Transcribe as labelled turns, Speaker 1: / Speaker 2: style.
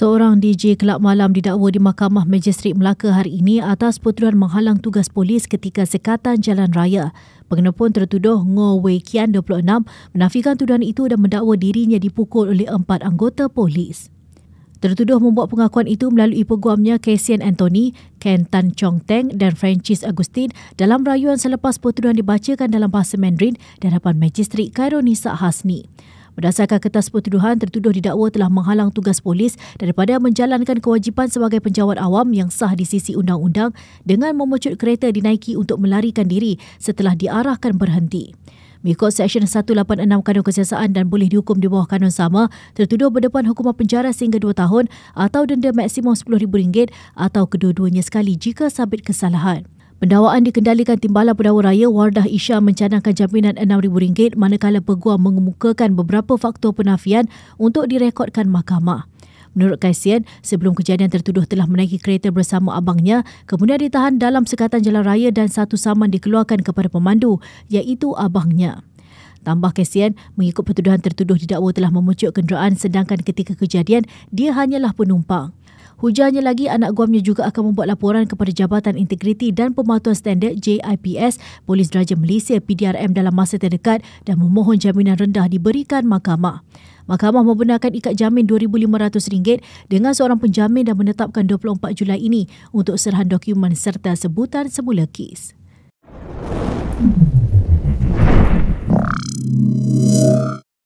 Speaker 1: Seorang DJ kelab malam didakwa di Mahkamah Majistret Melaka hari ini atas putuan menghalang tugas polis ketika sekatan jalan raya. pun tertuduh Ngo Wei Kian 26 menafikan tuduhan itu dan mendakwa dirinya dipukul oleh empat anggota polis. Tertuduh membuat pengakuan itu melalui peguamnya Kesian Anthony, Ken Tan Chong Teng dan Francis Agustin dalam rayuan selepas putuan dibacakan dalam bahasa Mandarin di hadapan Majistret Khairul Nisa Hasni. Berdasarkan kertas pertuduhan, tertuduh didakwa telah menghalang tugas polis daripada menjalankan kewajipan sebagai penjawat awam yang sah di sisi undang-undang dengan memecut kereta dinaiki untuk melarikan diri setelah diarahkan berhenti. Mengikut Seksyen 186 Kanun Kesiasaan dan boleh dihukum di bawah kanun sama, tertuduh berdepan hukuman penjara sehingga dua tahun atau denda maksimum RM10,000 atau kedua-duanya sekali jika sabit kesalahan. Pendawaan dikendalikan Timbalan Pendawa Raya Wardah Isha mencanangkan jaminan RM6,000 manakala peguam mengemukakan beberapa faktor penafian untuk direkodkan mahkamah. Menurut Kaisian, sebelum kejadian tertuduh telah menaiki kereta bersama abangnya, kemudian ditahan dalam sekatan jalan raya dan satu saman dikeluarkan kepada pemandu, iaitu abangnya. Tambah Kesian, mengikut pertuduhan tertuduh didakwa telah memucuk kenderaan sedangkan ketika kejadian, dia hanyalah penumpang. Hujahnya lagi, anak guamnya juga akan membuat laporan kepada Jabatan Integriti dan Pematuhan Standard JIPS, Polis Deraja Malaysia PDRM dalam masa terdekat dan memohon jaminan rendah diberikan mahkamah. Mahkamah membenarkan ikat jamin RM2,500 dengan seorang penjamin dan menetapkan 24 Julai ini untuk serahan dokumen serta sebutan semula kes. Mm-hmm.